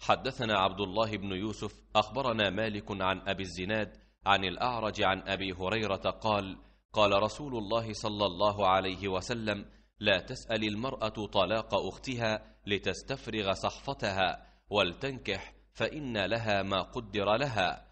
حدثنا عبد الله بن يوسف أخبرنا مالك عن أبي الزناد عن الأعرج عن أبي هريرة قال قال رسول الله صلى الله عليه وسلم لا تسأل المرأة طلاق أختها لتستفرغ صحفتها ولتنكح فإن لها ما قدر لها